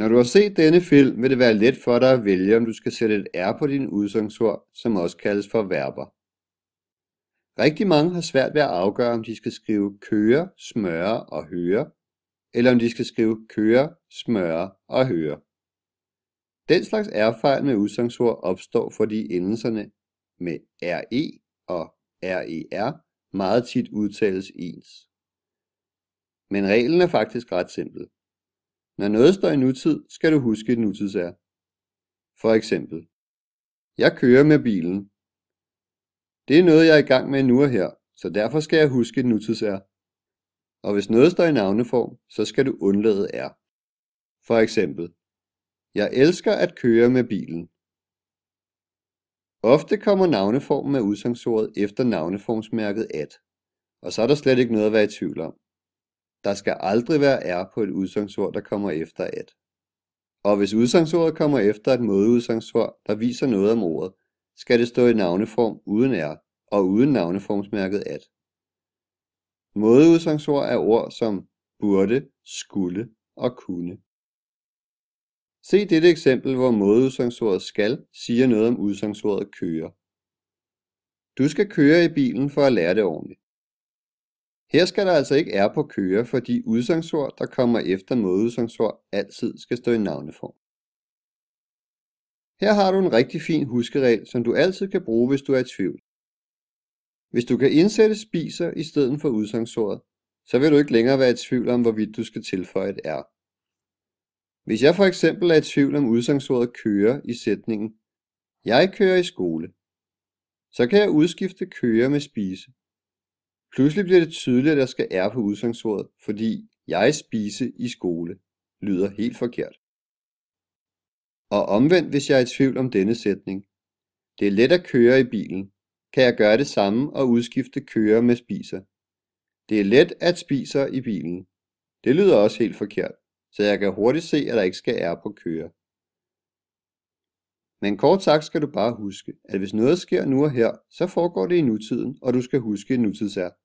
Når du har set denne film, vil det være let for dig at vælge, om du skal sætte et R på din udsangsord, som også kaldes for verber. Rigtig mange har svært ved at afgøre, om de skal skrive køre, smøre og høre, eller om de skal skrive køre, smøre og høre. Den slags R-fejl med udsangsord opstår, fordi endelserne med RE og RER meget tit udtales ens. Men reglen er faktisk ret simpel. Når noget står i nutid, skal du huske nutids nutidsær. For eksempel. Jeg kører med bilen. Det er noget, jeg er i gang med nu og her, så derfor skal jeg huske nutids nutidsær. Og hvis noget står i navneform, så skal du undlade er. For eksempel. Jeg elsker at køre med bilen. Ofte kommer navneformen af udsangsordet efter navneformsmærket at, og så er der slet ikke noget at være i tvivl om. Der skal aldrig være r på et udsagnsord, der kommer efter at. Og hvis udsagnsordet kommer efter et modudsagnsord, der viser noget om ordet, skal det stå i navneform uden r og uden navneformsmærket at. Modeudsagnsord er ord som burde, skulle og kunne. Se dette eksempel, hvor modeudsagsordet skal siger noget om udsangsordet køre. Du skal køre i bilen for at lære det ordentligt. Her skal der altså ikke er på køre, fordi udsangsord, der kommer efter modudsangsord, altid skal stå i navneform. Her har du en rigtig fin huskeregel, som du altid kan bruge, hvis du er i tvivl. Hvis du kan indsætte spiser i stedet for udsangsordet, så vil du ikke længere være i tvivl om, hvorvidt du skal tilføje et R. Hvis jeg for eksempel er i tvivl om udsangsordet køre i sætningen, jeg kører i skole, så kan jeg udskifte køre med spise. Pludselig bliver det tydeligt, at der skal ære på udsangsordet, fordi jeg spise i skole lyder helt forkert. Og omvendt, hvis jeg er i tvivl om denne sætning. Det er let at køre i bilen. Kan jeg gøre det samme og udskifte køre med spiser? Det er let at spise i bilen. Det lyder også helt forkert, så jeg kan hurtigt se, at der ikke skal ære på køre. Men kort sagt skal du bare huske, at hvis noget sker nu og her, så foregår det i nutiden, og du skal huske en nutids